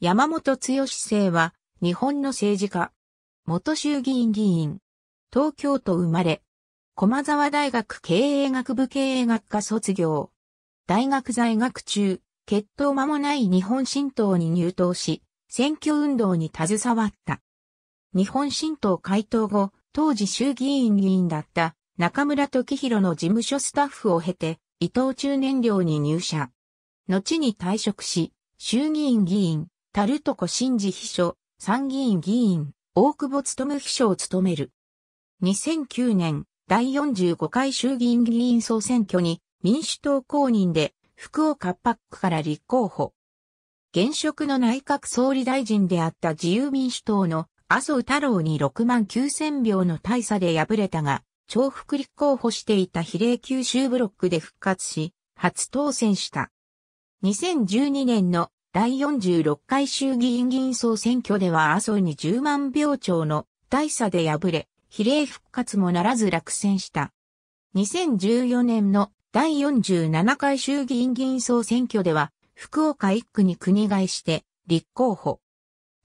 山本剛生は、日本の政治家。元衆議院議員。東京都生まれ。駒沢大学経営学部経営学科卒業。大学在学中、決闘間もない日本新党に入党し、選挙運動に携わった。日本新党回党後、当時衆議院議員だった中村時弘の事務所スタッフを経て、伊藤中燃料に入社。後に退職し、衆議院議員、タルトコ新次秘書、参議院議員、大久保務秘書を務める。2009年、第45回衆議院議員総選挙に民主党公認で福岡パックから立候補。現職の内閣総理大臣であった自由民主党の麻生太郎に6万9000票の大差で敗れたが、重複立候補していた比例九州ブロックで復活し、初当選した。2012年の第46回衆議院議員総選挙では麻生に10万票超の大差で敗れ、比例復活もならず落選した。2014年の第47回衆議院議員総選挙では、福岡1区に国外して立候補。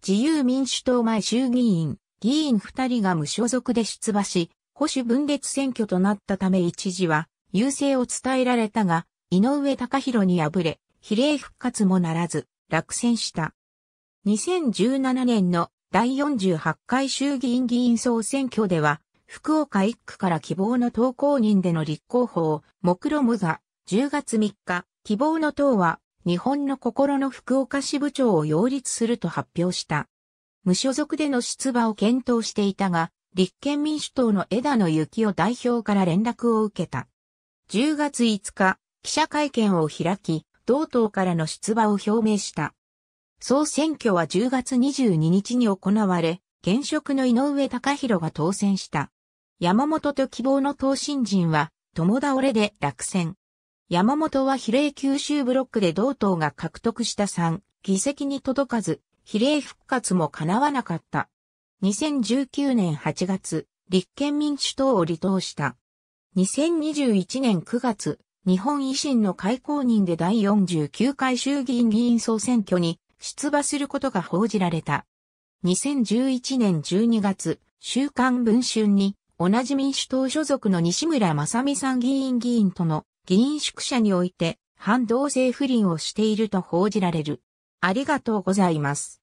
自由民主党前衆議院、議員2人が無所属で出馬し、保守分裂選挙となったため一時は優勢を伝えられたが、井上隆弘に敗れ、比例復活もならず、落選した。2017年の第48回衆議院議員総選挙では、福岡1区から希望の党公認での立候補を、目論むが、10月3日、希望の党は、日本の心の福岡支部長を擁立すると発表した。無所属での出馬を検討していたが、立憲民主党の枝野幸男代表から連絡を受けた。10月5日、記者会見を開き、同党からの出馬を表明した。総選挙は10月22日に行われ、現職の井上隆弘が当選した。山本と希望の党新人は、友倒れで落選。山本は比例九州ブロックで同党が獲得した3議席に届かず、比例復活も叶わなかった。2019年8月、立憲民主党を離党した。2021年9月、日本維新の会公認で第49回衆議院議員総選挙に出馬することが報じられた。2011年12月、週刊文春に、同じ民主党所属の西村正美参議院議員との議員宿舎において、反同性不倫をしていると報じられる。ありがとうございます。